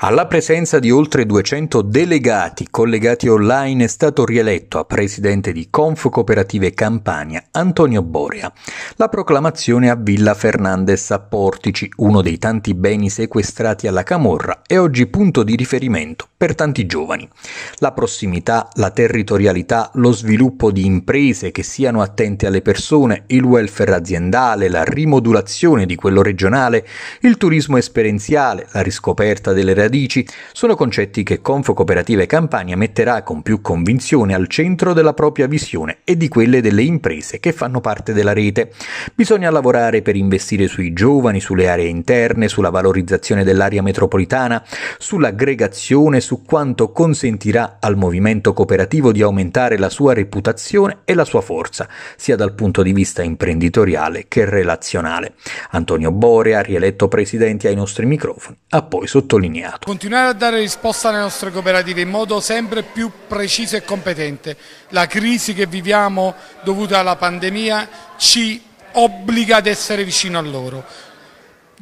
Alla presenza di oltre 200 delegati collegati online è stato rieletto a presidente di Conf Cooperative Campania Antonio Borea. La proclamazione a Villa Fernandez a Portici, uno dei tanti beni sequestrati alla Camorra, è oggi punto di riferimento per tanti giovani. La prossimità, la territorialità, lo sviluppo di imprese che siano attente alle persone, il welfare aziendale, la rimodulazione di quello regionale, il turismo esperienziale, la riscoperta delle realtà radici sono concetti che Confocooperative Campania metterà con più convinzione al centro della propria visione e di quelle delle imprese che fanno parte della rete. Bisogna lavorare per investire sui giovani, sulle aree interne, sulla valorizzazione dell'area metropolitana, sull'aggregazione, su quanto consentirà al movimento cooperativo di aumentare la sua reputazione e la sua forza, sia dal punto di vista imprenditoriale che relazionale. Antonio Borea, rieletto presidente ai nostri microfoni, ha poi sottolineato mercato. Continuare a dare risposta alle nostre cooperative in modo sempre più preciso e competente. La crisi che viviamo dovuta alla pandemia ci obbliga ad essere vicino a loro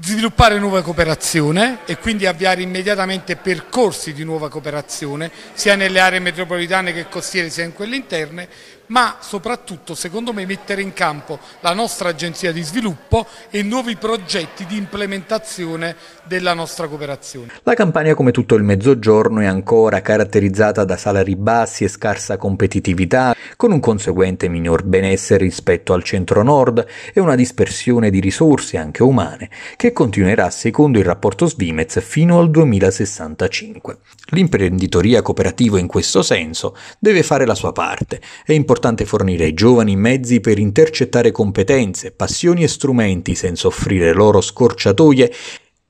sviluppare nuova cooperazione e quindi avviare immediatamente percorsi di nuova cooperazione sia nelle aree metropolitane che costiere sia in quelle interne ma soprattutto secondo me mettere in campo la nostra agenzia di sviluppo e nuovi progetti di implementazione della nostra cooperazione. La Campania come tutto il mezzogiorno è ancora caratterizzata da salari bassi e scarsa competitività, con un conseguente minor benessere rispetto al centro-nord e una dispersione di risorse anche umane che continuerà secondo il rapporto Svimez fino al 2065. L'imprenditoria cooperativa in questo senso deve fare la sua parte. È importante importante fornire ai giovani mezzi per intercettare competenze, passioni e strumenti senza offrire loro scorciatoie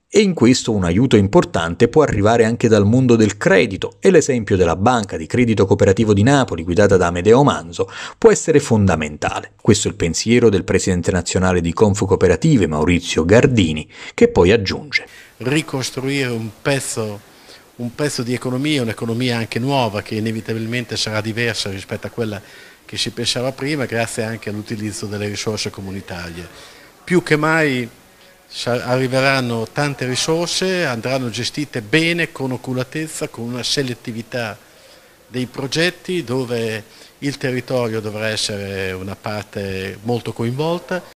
e in questo un aiuto importante può arrivare anche dal mondo del credito e l'esempio della banca di credito cooperativo di Napoli guidata da Amedeo Manzo può essere fondamentale. Questo è il pensiero del presidente nazionale di Cooperative Maurizio Gardini che poi aggiunge ricostruire un pezzo un pezzo di economia, un'economia anche nuova che inevitabilmente sarà diversa rispetto a quella che si pensava prima grazie anche all'utilizzo delle risorse comunitarie. Più che mai arriveranno tante risorse, andranno gestite bene, con oculatezza, con una selettività dei progetti dove il territorio dovrà essere una parte molto coinvolta.